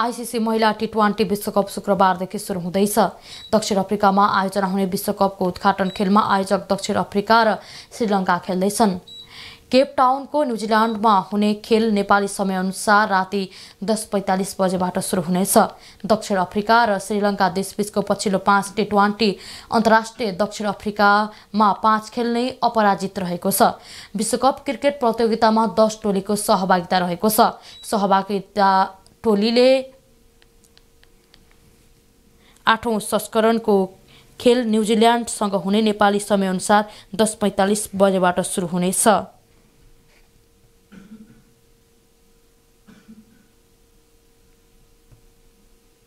ICC महिला T twenty विश्वकप शुक्रबारदेखि सुरु हुँदैछ दक्षिण अफ्रिकामा आयोजना हुने विश्वकपको उद्घाटन खेलमा आयोजक दक्षिण अफ्रिका र श्रीलङ्का खेल्दैछन् टाउनको न्युजिल्यान्डमा हुने खेल नेपाली समयअनुसार राति दस पैँतालिस बजेबाट सुरु हुनेछ दक्षिण अफ्रिका र श्रीलङ्का देशबीचको पछिल्लो पाँच टी ट्वेन्टी अन्तर्राष्ट्रिय दक्षिण अफ्रिकामा पाँच खेल नै अपराजित रहेको छ विश्वकप क्रिकेट प्रतियोगितामा दस टोलीको सहभागिता रहेको छ सहभागिता टोलीले आठौँ संस्करणको खेल न्युजिल्यान्डसँग हुने नेपाली समयअनुसार दस पैँतालिस बजेबाट सुरु हुनेछ